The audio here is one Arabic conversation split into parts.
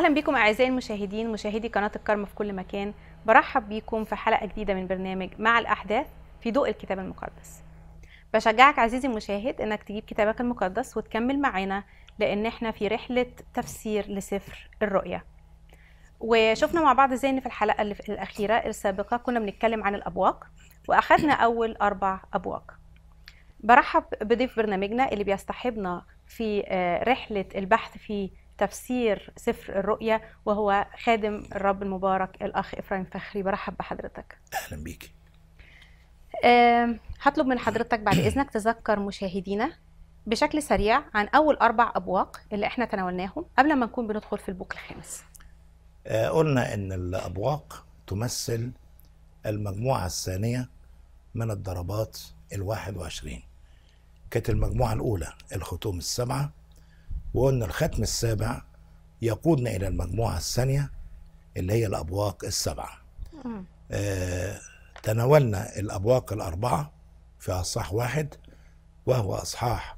اهلا بكم اعزائي المشاهدين مشاهدي قناه الكرم في كل مكان برحب بيكم في حلقه جديده من برنامج مع الاحداث في ضوء الكتاب المقدس بشجعك عزيزي المشاهد انك تجيب كتابك المقدس وتكمل معانا لان احنا في رحله تفسير لسفر الرؤيا وشفنا مع بعض ازاي ان في الحلقه اللي في الاخيره السابقه كنا بنتكلم عن الابواق واخذنا اول اربع ابواق برحب بضيف برنامجنا اللي بيصطحبنا في آه، رحله البحث في تفسير سفر الرؤيا وهو خادم الرب المبارك الأخ إفرايم فخري برحب بحضرتك أهلا بيك هطلب من حضرتك بعد إذنك تذكر مشاهدينا بشكل سريع عن أول أربع أبواق اللي إحنا تناولناهم قبل ما نكون بندخل في البوك الخامس آه، قلنا أن الأبواق تمثل المجموعة الثانية من الضربات ال21 كانت المجموعة الأولى الختوم السبعة وقلنا الختم السابع يقودنا إلى المجموعة الثانية اللي هي الأبواق السبعة آه تناولنا الأبواق الأربعة في أصحاح واحد وهو أصحاح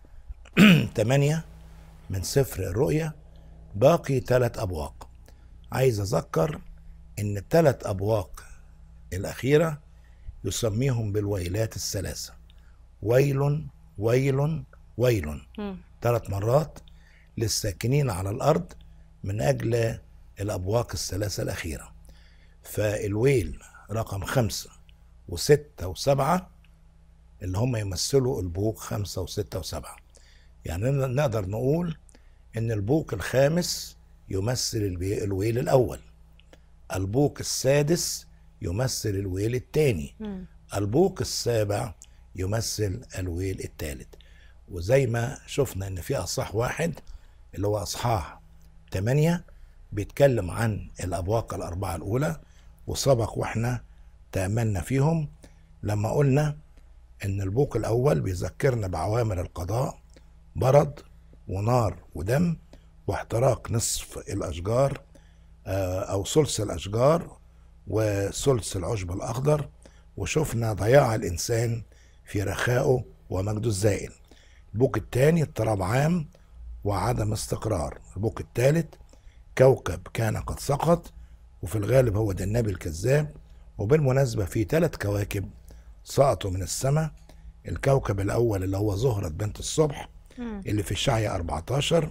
ثمانيه من سفر الرؤيا باقي ثلاث أبواق عايز أذكر إن الثلاث أبواق الأخيرة يسميهم بالويلات الثلاثة ويل ويل ويل ثلاث مرات للساكنين على الأرض من أجل الأبواق الثلاثة الأخيرة فالويل رقم خمسة وستة وسبعة اللي هم يمثلوا البوق خمسة وستة وسبعة يعني نقدر نقول إن البوق الخامس يمثل الويل الأول البوق السادس يمثل الويل الثاني البوق السابع يمثل الويل الثالث وزي ما شفنا ان في اصح واحد اللي هو اصحاح 8 بيتكلم عن الابواق الاربعه الاولى وسبق واحنا تاملنا فيهم لما قلنا ان البوق الاول بيذكرنا بعوامل القضاء برد ونار ودم واحتراق نصف الاشجار آه، او ثلث الاشجار وثلث العشب الاخضر وشفنا ضياع الانسان في رخائه ومجده الزائل البوك الثاني اضطراب عام وعدم استقرار البوك الثالث كوكب كان قد سقط وفي الغالب هو دناب الكذاب وبالمناسبة في ثلاث كواكب سقطوا من السماء الكوكب الأول اللي هو زهرة بنت الصبح اللي في الشعية 14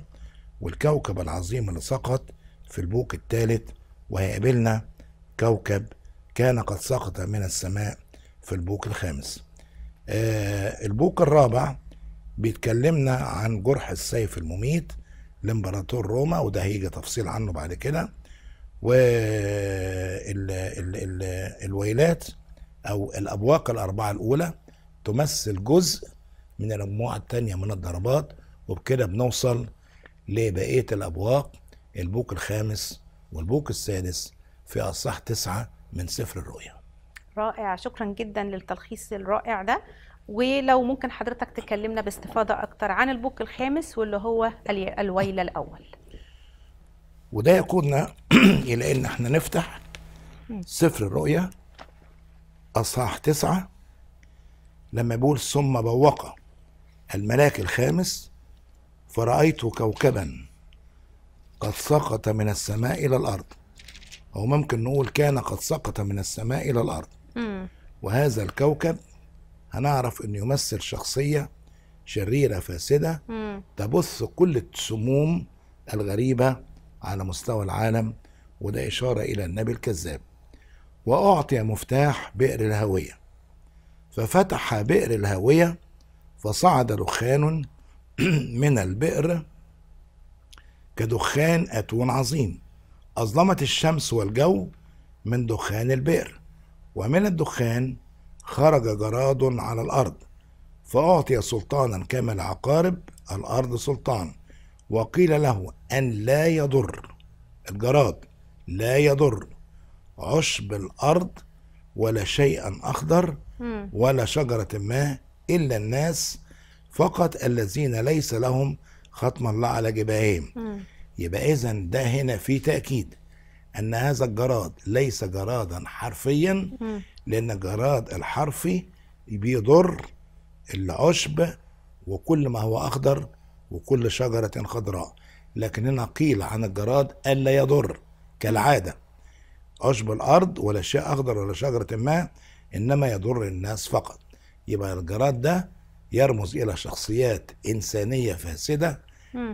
والكوكب العظيم اللي سقط في البوك الثالث وهيقابلنا كوكب كان قد سقط من السماء في البوك الخامس آه البوك الرابع بيتكلمنا عن جرح السيف المميت لامبراطور روما وده هيجي تفصيل عنه بعد كده والويلات او الابواق الاربعه الاولى تمثل جزء من المجموعه الثانيه من الضربات وبكده بنوصل لبقيه الابواق البوك الخامس والبوك السادس في اصح تسعه من سفر الرؤيا. رائع شكرا جدا للتلخيص الرائع ده ولو ممكن حضرتك تكلمنا باستفاضه اكتر عن البوك الخامس واللي هو الويل الاول وده يقودنا الى ان احنا نفتح سفر الرؤيا اصحاح تسعة لما بيقول ثم بوق الملاك الخامس فرأيت كوكبا قد سقط من السماء إلى الأرض أو ممكن نقول كان قد سقط من السماء إلى الأرض وهذا الكوكب هنعرف انه يمثل شخصيه شريره فاسده تبث كل السموم الغريبه على مستوى العالم وده اشاره الى النبي الكذاب واعطي مفتاح بئر الهويه ففتح بئر الهويه فصعد دخان من البئر كدخان اتون عظيم اظلمت الشمس والجو من دخان البئر ومن الدخان خرج جراد على الأرض فأعطي سلطانا كما العقارب الأرض سلطان وقيل له أن لا يضر الجراد لا يضر عشب الأرض ولا شيئا أخضر ولا شجرة ما إلا الناس فقط الذين ليس لهم ختم الله على جباههم يبقى إذا ده هنا في تأكيد أن هذا الجراد ليس جرادا حرفيا لأن الجراد الحرفي بيضر العشب وكل ما هو أخضر وكل شجرة خضراء لكن هنا قيل عن الجراد ألا يضر كالعادة عشب الأرض ولا شيء أخضر ولا شجرة ما إنما يضر الناس فقط يبقى الجراد ده يرمز إلى شخصيات إنسانية فاسدة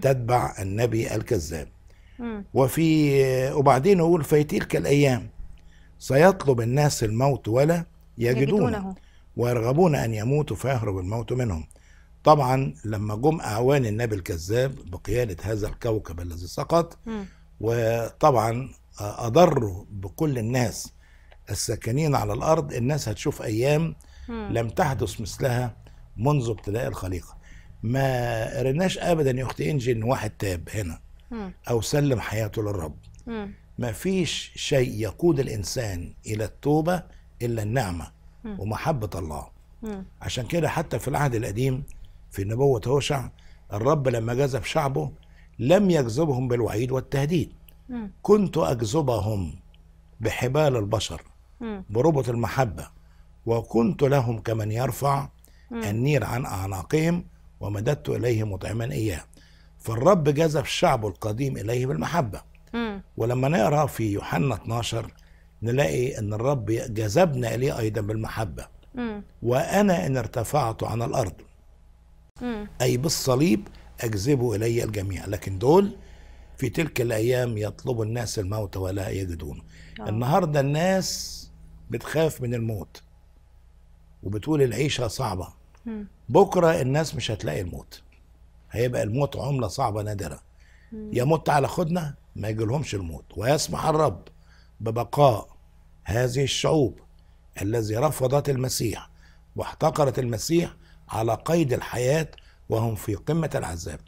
تتبع النبي الكذاب وفي وبعدين يقول في تلك الأيام سيطلب الناس الموت ولا يجدونه ويرغبون أن يموتوا فيهرب الموت منهم طبعا لما جم أعوان النبي الكذاب بقيادة هذا الكوكب الذي سقط وطبعا أضروا بكل الناس الساكنين على الأرض الناس هتشوف أيام لم تحدث مثلها منذ ابتداء الخليقة ما قريناش أبدا يا أختي إنجي إن واحد تاب هنا أو سلم حياته للرب ما فيش شيء يقود الإنسان إلى التوبة إلا النعمة ومحبة الله عشان كده حتى في العهد القديم في نبوة هوشع الرب لما جذب شعبه لم يجذبهم بالوعيد والتهديد كنت أجذبهم بحبال البشر بربط المحبة وكنت لهم كمن يرفع النير عن أعناقهم ومددت إليهم مطعما إياه فالرب جذب شعبه القديم إليه بالمحبة ولما نقرأ في يوحنا 12 نلاقي أن الرب جذبنا إليه أيضا بالمحبة وأنا إن ارتفعت عن الأرض أي بالصليب أجذبوا إلي الجميع لكن دول في تلك الأيام يطلب الناس الموت ولا يجدونه آه. النهاردة الناس بتخاف من الموت وبتقول العيشة صعبة م. بكرة الناس مش هتلاقي الموت هيبقى الموت عملة صعبة نادرة يموت على خدنا ما يجيلهمش الموت ويسمح الرب ببقاء هذه الشعوب الذي رفضت المسيح واحتقرت المسيح على قيد الحياة وهم في قمة العذاب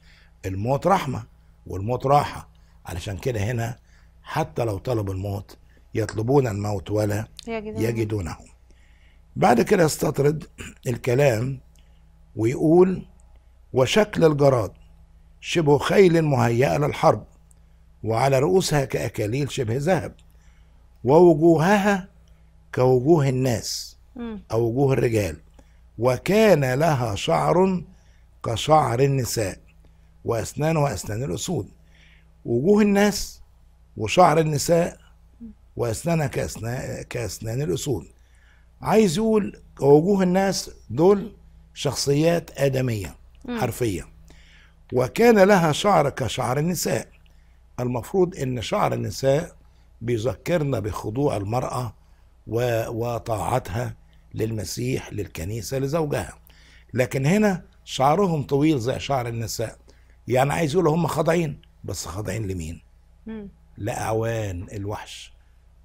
الموت رحمة والموت راحة علشان كده هنا حتى لو طلبوا الموت يطلبون الموت ولا يجدونه بعد كده يستطرد الكلام ويقول وشكل الجراد شبه خيل مهيئة للحرب وعلى رؤوسها كأكاليل شبه ذهب ووجوهها كوجوه الناس أو وجوه الرجال وكان لها شعر كشعر النساء وأسنان وأسنان الأسود وجوه الناس وشعر النساء وأسنانها كأسنان, كأسنان الأسود عايز يقول وجوه الناس دول شخصيات آدمية حرفيا وكان لها شعر كشعر النساء المفروض ان شعر النساء بيذكرنا بخضوع المرأة وطاعتها للمسيح للكنيسة لزوجها لكن هنا شعرهم طويل زي شعر النساء يعني عايز يقولوا هم خاضعين بس خاضعين لمين لأعوان الوحش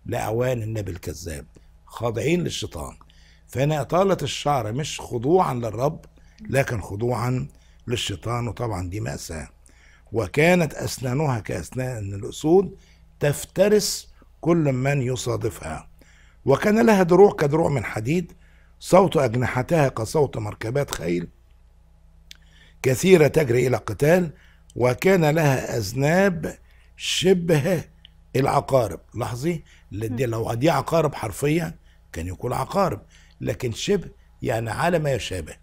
لأعوان النبي الكذاب خاضعين للشيطان فهنا إطالة الشعر مش خضوعا للرب لكن خضوعا للشيطان وطبعا دي مأساة وكانت أسنانها كأسنان الأسود تفترس كل من يصادفها وكان لها دروع كدروع من حديد صوت أجنحتها كصوت مركبات خيل كثيرة تجري إلى قتال وكان لها أذناب شبه العقارب لاحظي لو دي عقارب حرفية كان يكون عقارب لكن شبه يعني على ما يشابه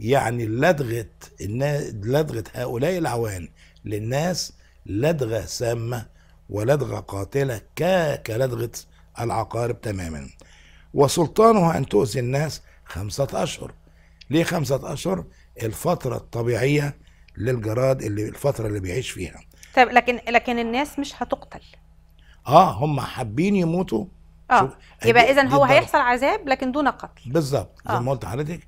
يعني لدغة الناس لدغة هؤلاء العوان للناس لدغة سامة ولدغة قاتلة كلدغة العقارب تماما وسلطانها أن تؤذي الناس خمسة أشهر ليه خمسة أشهر الفترة الطبيعية للجراد اللي الفترة اللي بيعيش فيها طيب لكن لكن الناس مش هتقتل اه هم حابين يموتوا اه يبقى اذا هو هيحصل عذاب لكن دون قتل بالظبط زي ما آه. قلت حضرتك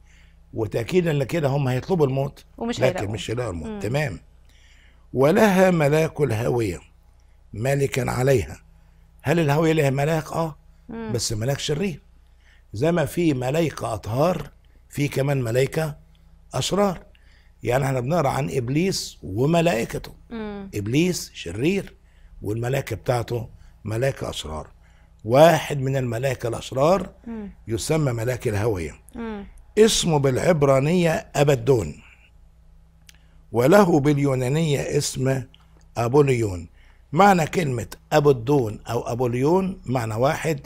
وتاكيدا لكده هم هيطلبوا الموت ومش لكن هيلاقوا. مش هيلاقوا الموت مم. تمام ولها ملاك الهاويه ملكا عليها هل الهاويه لها ملاك اه مم. بس ملاك شرير زي ما في ملائكه اطهار في كمان ملائكه اشرار يعني احنا بنقرا عن ابليس وملائكته مم. ابليس شرير والملائكه بتاعته ملائكه اشرار واحد من الملائكه الاشرار مم. يسمى ملاك الهويه مم. اسمه بالعبرانية أبدون وله باليونانية اسم أبوليون معنى كلمة أبدون أو أبوليون معنى واحد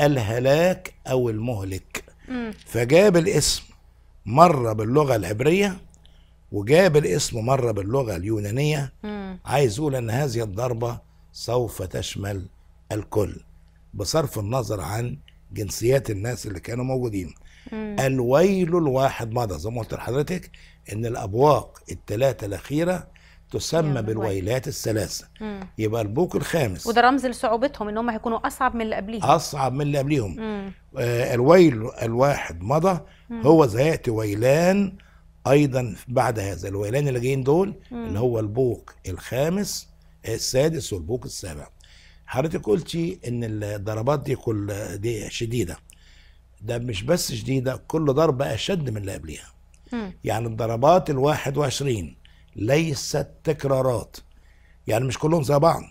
الهلاك أو المهلك فجاب الاسم مرة باللغة العبرية وجاب الاسم مرة باللغة اليونانية عايز أقول أن هذه الضربة سوف تشمل الكل بصرف النظر عن جنسيات الناس اللي كانوا موجودين مم. الويل الواحد مضى زي ما قلت لحضرتك ان الابواق الثلاثه الاخيره تسمى بالويلات الثلاثه يبقى البوق الخامس وده رمز لصعوبتهم ان هم هيكونوا اصعب من اللي قبليهم اصعب من اللي قبليهم آه الويل الواحد مضى مم. هو زيات ويلان ايضا بعد هذا الويلان اللي جايين دول مم. اللي هو البوق الخامس السادس والبوق السابع حضرتك قلتي ان الضربات دي كل دي شديده ده مش بس شديدة كل ضربة أشد من اللي قبلها يعني الضربات الواحد وعشرين ليست تكرارات يعني مش كلهم زي بعض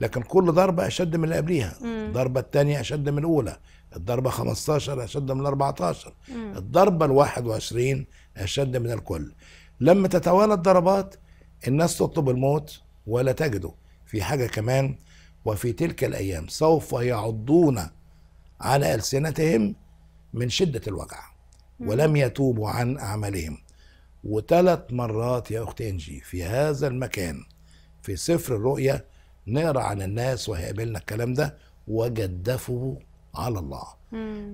لكن كل ضربة أشد من اللي قبليها الضربة الثانية أشد من الأولى الضربة 15 أشد من 14 الضربة ال 21 أشد من الكل لما تتوالى الضربات الناس تطلب الموت ولا تجده في حاجة كمان وفي تلك الأيام سوف يعضون على ألسنتهم من شدة الوجع ولم يتوبوا عن أعمالهم وثلاث مرات يا اختي إنجي في هذا المكان في سفر الرؤيا نقرأ عن الناس وهيقابلنا الكلام ده وجدفوا على الله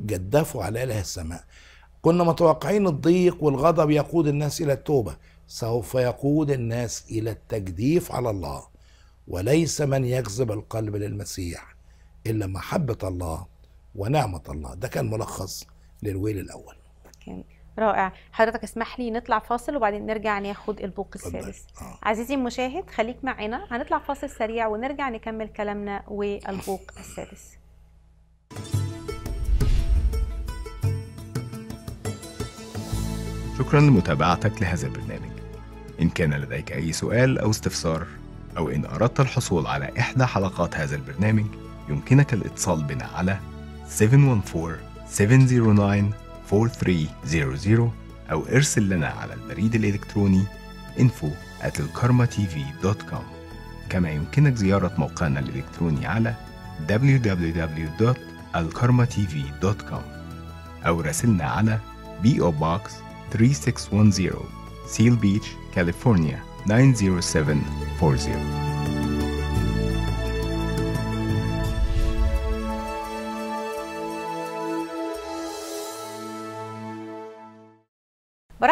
جدفوا على إله السماء كنا متوقعين الضيق والغضب يقود الناس إلى التوبة سوف يقود الناس إلى التجديف على الله وليس من يجذب القلب للمسيح إلا محبة الله ونعمة الله ده كان ملخص للويل الأول رائع حضرتك اسمح لي نطلع فاصل وبعدين نرجع ناخد البوق السادس آه. عزيزي المشاهد خليك معنا هنطلع فاصل سريع ونرجع نكمل كلامنا والبوق السادس شكرا لمتابعتك لهذا البرنامج إن كان لديك أي سؤال أو استفسار أو إن أردت الحصول على إحدى حلقات هذا البرنامج يمكنك الاتصال بنا على 714-709-4300 أو ارسل لنا على البريد الإلكتروني info at الكارماتيفي.com كما يمكنك زيارة موقعنا الإلكتروني على www.alkarmatv.com أو راسلنا على PO Box 3610 Seal Beach, California 90740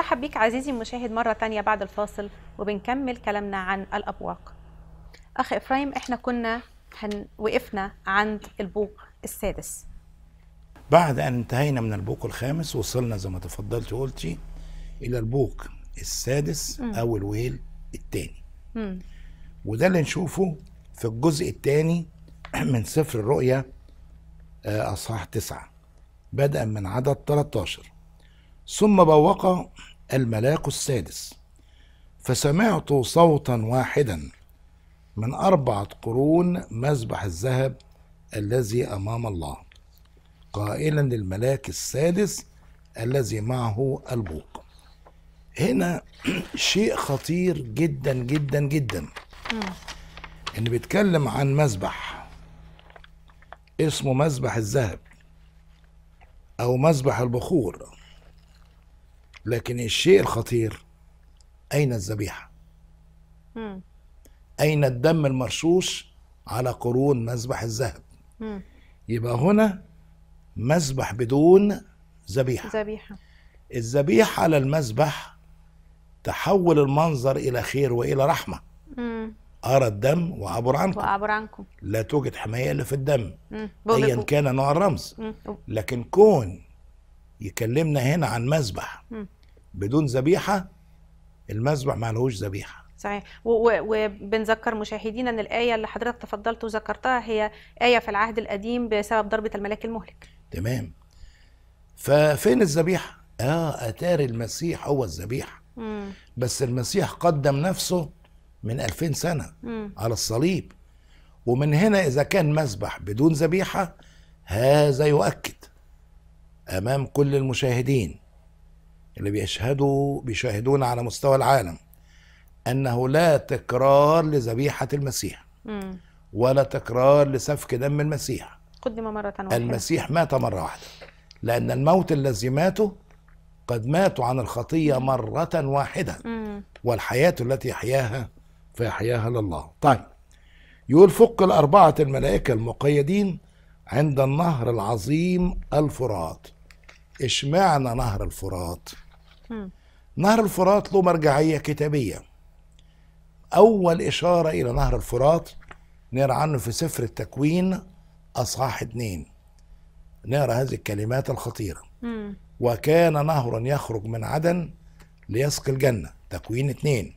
برحب بيك عزيزي المشاهد مرة تانية بعد الفاصل وبنكمل كلامنا عن الأبواق أخ إفرايم إحنا كنا هن وقفنا عند البوق السادس بعد أن انتهينا من البوق الخامس وصلنا زي ما تفضلت وقلتي إلى البوق السادس م. أو الويل الثاني وده اللي نشوفه في الجزء الثاني من سفر الرؤيا آه، أصحاح تسعة بدءا من عدد 13 ثم بوق الملاك السادس فسمعت صوتا واحدا من أربعة قرون مذبح الذهب الذي أمام الله قائلا للملاك السادس الذي معه البوق هنا شيء خطير جدا جدا جدا ان بيتكلم عن مذبح اسمه مذبح الذهب او مذبح البخور لكن الشيء الخطير أين الذبيحة أين الدم المرصوص على قرون مذبح الذهب يبقى هنا مذبح بدون ذبيحة ذبيحة الذبيحة على المذبح تحول المنظر إلى خير وإلى رحمة أرى الدم وأعبر عنكم وأعبر عنكم لا توجد حماية إلا في الدم أيا كان نوع الرمز لكن كون يكلمنا هنا عن مذبح بدون ذبيحه المذبح ما لهوش ذبيحه صحيح وبنذكر مشاهدينا ان الايه اللي حضرتك تفضلت وذكرتها هي ايه في العهد القديم بسبب ضربه الملاك المهلك تمام ففين الذبيحه اه اتاري المسيح هو الذبيحه بس المسيح قدم نفسه من 2000 سنه مم. على الصليب ومن هنا اذا كان مذبح بدون ذبيحه هذا يؤكد امام كل المشاهدين اللي بيشهدوا بيشاهدون على مستوى العالم انه لا تكرار لذبيحه المسيح ولا تكرار لسفك دم المسيح قدم مره واحده المسيح مات مره واحده لان الموت الذي ماته قد ماتوا عن الخطيه مره واحده والحياه التي يحياها فيحياها لله طيب يقول فك الاربعه الملائكه المقيدين عند النهر العظيم الفرات اشمعنى نهر الفرات نهر الفرات له مرجعية كتابية أول إشارة إلى نهر الفرات نرى عنه في سفر التكوين أصحاح اثنين نرى هذه الكلمات الخطيرة مم. وكان نهر يخرج من عدن ليسقي الجنة تكوين اثنين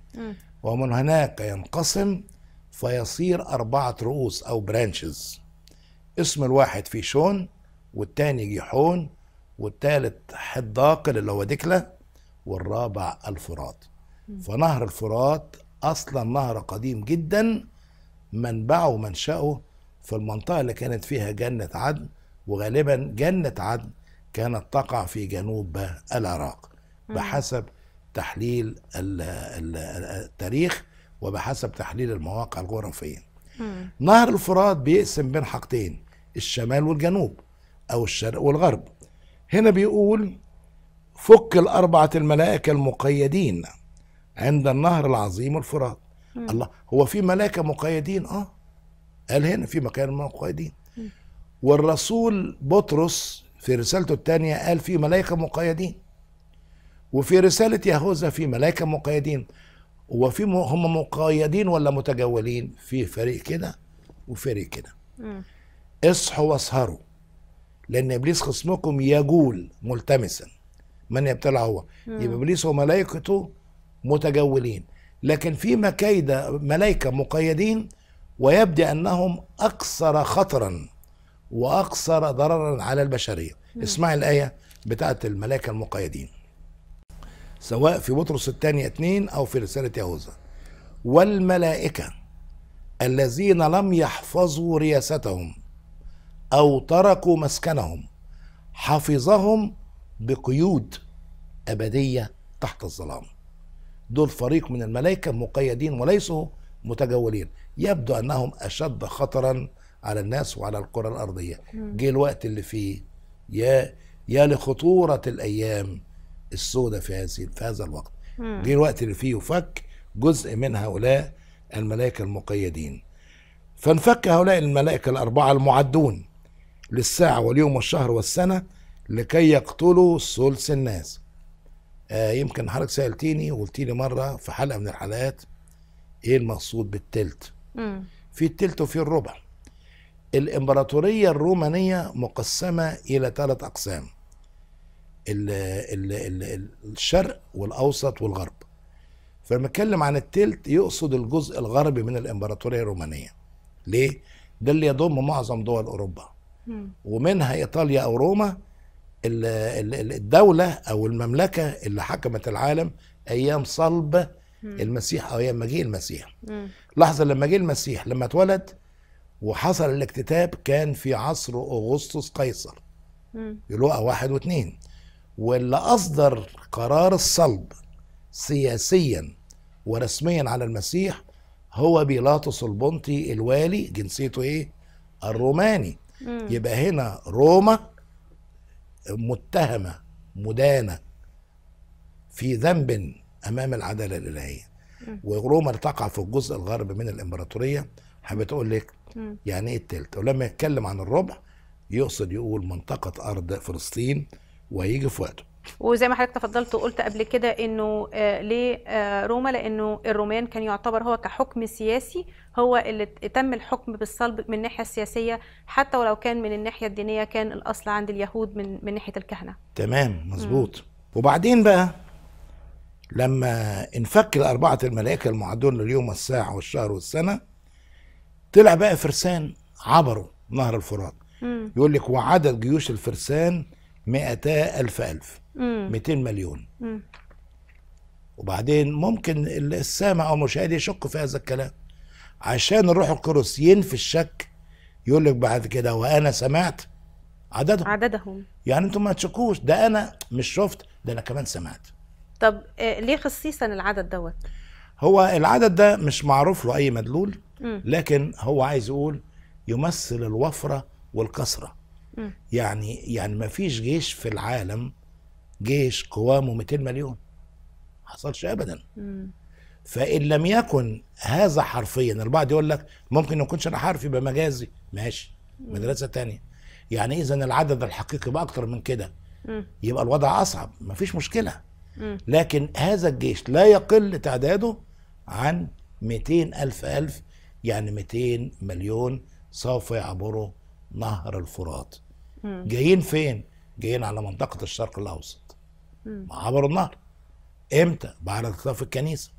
ومن هناك ينقسم فيصير أربعة رؤوس أو برانشز اسم الواحد في شون والتاني جيحون والتالت حداقل اللي هو دكلة والرابع الفرات فنهر الفرات أصلا نهر قديم جدا منبعه ومنشاه في المنطقة اللي كانت فيها جنة عدن وغالبا جنة عدن كانت تقع في جنوب العراق بحسب تحليل التاريخ وبحسب تحليل المواقع الجغرافية نهر الفرات بيقسم بين حاجتين الشمال والجنوب أو الشرق والغرب هنا بيقول فك الأربعة الملائكة المقيدين عند النهر العظيم الفرات الله هو في ملائكة مقيدين اه قال هنا في مكان مقيدين والرسول بطرس في رسالته الثانية قال في ملائكة مقيدين وفي رسالة يهوذا في ملائكة مقيدين وفي هم مقيدين ولا متجولين في فريق كده وفريق كده اصحوا واسهروا لأن إبليس خصمكم يجول ملتمساً من يبتلع هو يبقى ابليس وملائكته متجولين لكن في مكايدة ملائكه مقيدين ويبدو انهم اكثر خطرا واكثر ضررا على البشريه مم. اسمع الايه بتاعت الملائكه المقيدين سواء في بطرس الثاني اثنين او في رساله يهوذا والملائكه الذين لم يحفظوا رياستهم او تركوا مسكنهم حفظهم بقيود أبدية تحت الظلام دول فريق من الملائكة مقيدين وليسوا متجولين يبدو أنهم أشد خطرا على الناس وعلى الكرة الأرضية جه الوقت اللي فيه يا يا لخطورة الأيام السوداء في هذه في هذا الوقت جه الوقت اللي فيه يفك جزء من هؤلاء الملائكة المقيدين فانفك هؤلاء الملائكة الأربعة المعدون للساعة واليوم والشهر والسنة لكي يقتلوا ثلث الناس آه يمكن حضرتك سألتيني وقلت لي مرة في حلقة من الحلقات إيه المقصود بالتلت مم. في التلت وفي الربع الإمبراطورية الرومانية مقسمة إلى ثلاث أقسام ال ال الـ الشرق والأوسط والغرب فلما اتكلم عن التلت يقصد الجزء الغربي من الإمبراطورية الرومانية ليه؟ ده اللي يضم معظم دول أوروبا مم. ومنها إيطاليا أو روما الدولة أو المملكة اللي حكمت العالم أيام صلب المسيح أو أيام مجيء المسيح لحظة لما جه المسيح لما اتولد وحصل الاكتتاب كان في عصر أغسطس قيصر لقى واحد واثنين واللي أصدر قرار الصلب سياسيا ورسميا على المسيح هو بيلاطس البنطي الوالي جنسيته ايه الروماني مم. يبقى هنا روما متهمه مدانه في ذنب امام العداله الالهيه وروما تقع في الجزء الغرب من الامبراطوريه حابب اقول لك يعني ايه التلت ولما يتكلم عن الربع يقصد يقول منطقه ارض فلسطين وهيجي في وقته وزي ما حضرتك تفضلت وقلت قبل كده انه آه، ليه آه، روما لانه الرومان كان يعتبر هو كحكم سياسي هو اللي تم الحكم بالصلب من الناحيه السياسيه حتى ولو كان من الناحيه الدينيه كان الاصل عند اليهود من من ناحيه الكهنه تمام مظبوط وبعدين بقى لما انفك الأربعة الملائكة المعدون لليوم والساعة والشهر والسنة طلع بقى فرسان عبروا نهر الفرات يقول لك وعدد جيوش الفرسان 200000 ألف ألف 200 مليون وبعدين ممكن السامع او المشاهد يشك في هذا الكلام عشان الروح القدس ينفي الشك يقول لك بعد كده وانا سمعت عددهم عددهم يعني انتم ما تشكوش ده انا مش شفت ده انا كمان سمعت طب آه، ليه خصيصا العدد دوت هو العدد ده مش معروف له اي مدلول لكن هو عايز يقول يمثل الوفره والكثره يعني يعني ما فيش جيش في العالم جيش قوامه 200 مليون حصلش ابدا مم. فان لم يكن هذا حرفيا البعض يقول لك ممكن ما يكونش انا حرفي بمجازي ماشي مدرسه تانية يعني اذا العدد الحقيقي بقى اكتر من كده يبقى الوضع اصعب مفيش مشكله لكن هذا الجيش لا يقل تعداده عن 200 ألف ألف يعني 200 مليون سوف يعبروا نهر الفرات جايين فين؟ جايين على منطقة الشرق الأوسط معبر النهر امتى بعد اختطاف الكنيسه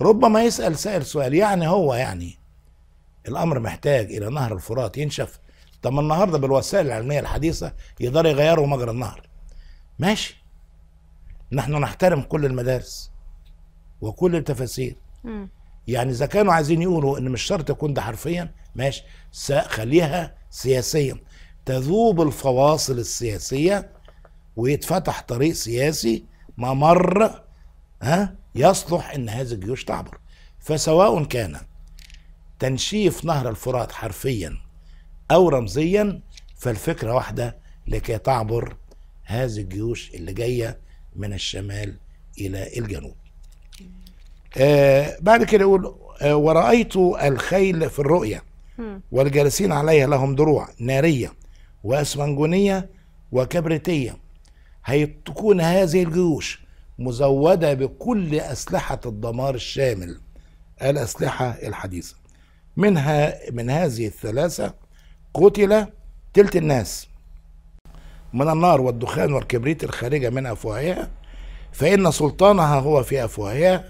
ربما يسال سائل سؤال يعني هو يعني الامر محتاج الى نهر الفرات ينشف طب ما النهارده بالوسائل العلميه الحديثه يقدروا يغيروا مجرى النهر ماشي نحن نحترم كل المدارس وكل التفاسير يعني اذا كانوا عايزين يقولوا ان مش شرط يكون ده حرفيا ماشي خليها سياسيا تذوب الفواصل السياسيه ويتفتح طريق سياسي ممر ها يصلح ان هذه الجيوش تعبر فسواء كان تنشيف نهر الفرات حرفيا او رمزيا فالفكره واحده لكي تعبر هذه الجيوش اللي جايه من الشمال الى الجنوب. آه بعد كده يقول آه ورايت الخيل في الرؤيه والجالسين عليها لهم دروع ناريه واسمنجونيه وكبريتيه هيتكون هذه الجيوش مزودة بكل أسلحة الدمار الشامل الأسلحة الحديثة منها من هذه الثلاثة قتل تلت الناس من النار والدخان والكبريت الخارجة من أفواهها فإن سلطانها هو في أفواهها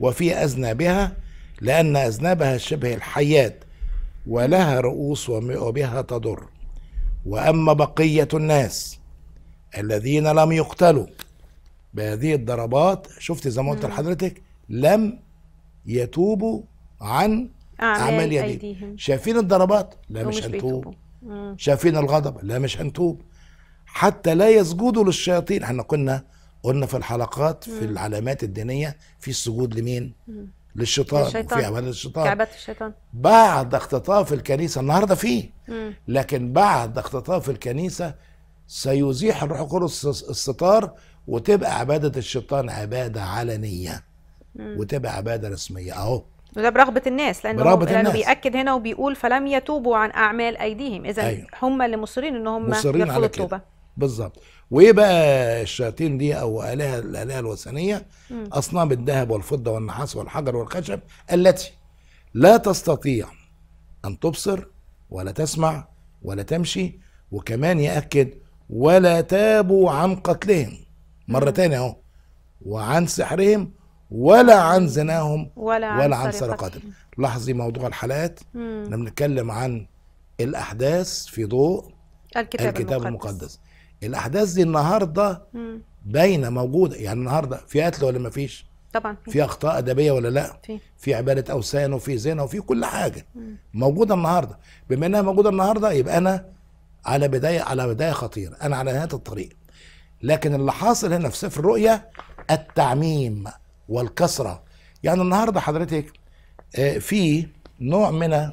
وفي أذنابها لأن أذنابها شبه الحيات ولها رؤوس وبها تضر وأما بقية الناس الذين لم يقتلوا بهذه الضربات شفت زي ما قلت نعم. لحضرتك لم يتوبوا عن اعمال آه، يديهم شايفين الضربات لا مش هنتوب شايفين الغضب لا مش هنتوب حتى لا يسجدوا للشياطين احنا كنا قلنا في الحلقات في مم. العلامات الدينيه في السجود لمين مم. للشيطان في وفي عباده الشيطان كعبه الشيطان بعد اختطاف الكنيسه النهارده فيه مم. لكن بعد اختطاف الكنيسه سيزيح الروح القدس الستار وتبقى عباده الشيطان عباده علنيه وتبقى عباده رسميه اهو وده برغبة الناس لأنه برغبة لأنه الناس. بيأكد هنا وبيقول فلم يتوبوا عن أعمال أيديهم إذا أيوة. هم اللي مصرين إن هم يرفضوا التوبة بالظبط وإيه بقى الشياطين دي أو آلهة الآلهة الوثنية أصنام الذهب والفضة والنحاس والحجر والخشب التي لا تستطيع أن تبصر ولا تسمع ولا تمشي وكمان يأكد ولا تابوا عن قتلهم مرة تانية اهو وعن سحرهم ولا عن زناهم ولا عن, ولا عن سرقاتهم لاحظي موضوع الحالات احنا بنتكلم عن الاحداث في ضوء الكتاب, الكتاب المقدس. المقدس الاحداث دي النهارده باينه موجوده يعني النهارده في قتل ولا ما فيش طبعا في اخطاء ادبيه ولا لا في, في عباده اوثان وفي زنا وفي كل حاجه مم. موجوده النهارده بما انها موجوده النهارده يبقى انا على بدايه على بدايه خطيره انا على نهايه الطريق لكن اللي حاصل هنا في سفر الرؤية التعميم والكسره يعني النهارده حضرتك آه، في نوع من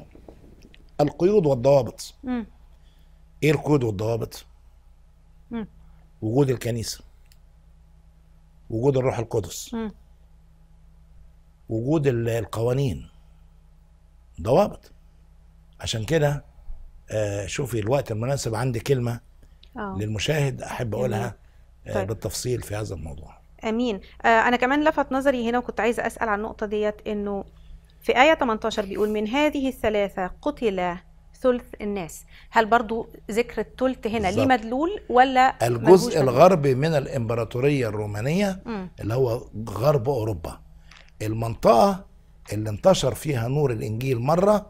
القيود والضوابط م. ايه القيود والضوابط م. وجود الكنيسه وجود الروح القدس م. وجود القوانين ضوابط عشان كده آه شوفي الوقت المناسب عندي كلمه أوه. للمشاهد احب اقولها آه طيب. بالتفصيل في هذا الموضوع امين آه انا كمان لفت نظري هنا وكنت عايزه اسال عن النقطه ديت انه في ايه 18 بيقول من هذه الثلاثه قتل ثلث الناس هل برضو ذكر الثلث هنا ليه مدلول ولا الجزء الغربي من الامبراطوريه الرومانيه م. اللي هو غرب اوروبا المنطقه اللي انتشر فيها نور الانجيل مره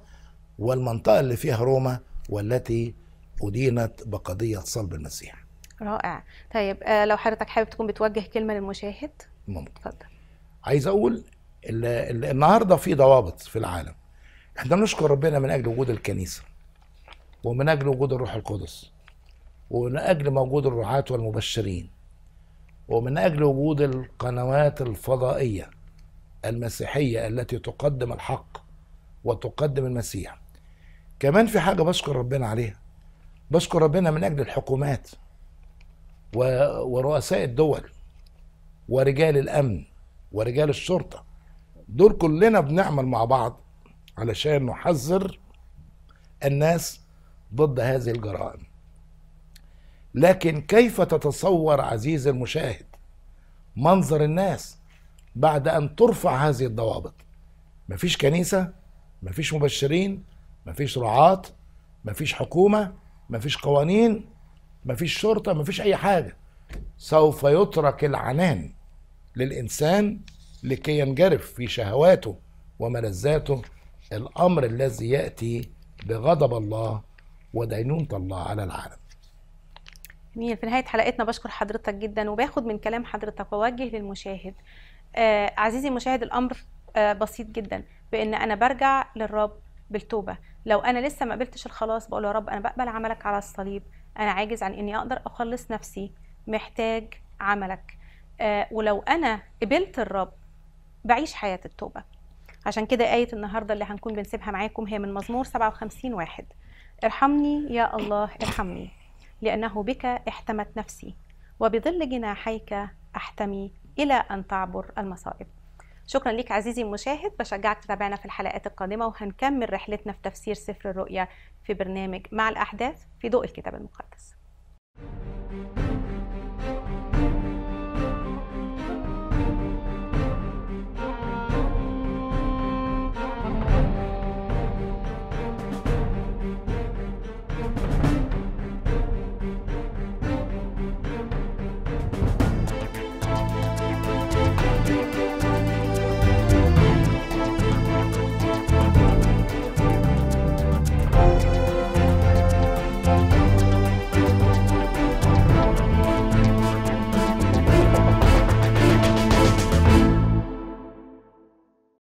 والمنطقه اللي فيها روما والتي أدينت بقضية صلب المسيح رائع طيب آه، لو حضرتك حابب تكون بتوجه كلمة للمشاهد ممكن اتفضل عايز أقول النهاردة في ضوابط في العالم احنا نشكر ربنا من أجل وجود الكنيسة ومن أجل وجود الروح القدس ومن أجل موجود الرعاة والمبشرين ومن أجل وجود القنوات الفضائية المسيحية التي تقدم الحق وتقدم المسيح كمان في حاجه بشكر ربنا عليها بشكر ربنا من اجل الحكومات و... ورؤساء الدول ورجال الامن ورجال الشرطه دول كلنا بنعمل مع بعض علشان نحذر الناس ضد هذه الجرائم لكن كيف تتصور عزيزي المشاهد منظر الناس بعد ان ترفع هذه الضوابط مفيش كنيسه مفيش مبشرين مفيش رعاة مفيش حكومة مفيش قوانين مفيش شرطة مفيش أي حاجة سوف يترك العنان للإنسان لكي ينجرف في شهواته وملذاته الأمر الذي يأتي بغضب الله ودينونة الله على العالم جميل في نهاية حلقتنا بشكر حضرتك جدا وباخد من كلام حضرتك ووجه للمشاهد آه عزيزي المشاهد الأمر آه بسيط جدا بأن أنا برجع للرب بالتوبة لو انا لسه ما قبلتش الخلاص بقول يا رب انا بقبل عملك على الصليب انا عاجز عن اني اقدر اخلص نفسي محتاج عملك آه ولو انا قبلت الرب بعيش حياه التوبه عشان كده ايه النهارده اللي هنكون بنسيبها معاكم هي من مزمور 57 واحد ارحمني يا الله ارحمني لانه بك احتمت نفسي وبظل جناحيك احتمي الى ان تعبر المصائب شكرا ليك عزيزي المشاهد بشجعك تتابعنا في الحلقات القادمة وهنكمل رحلتنا في تفسير سفر الرؤيا في برنامج مع الأحداث في ضوء الكتاب المقدس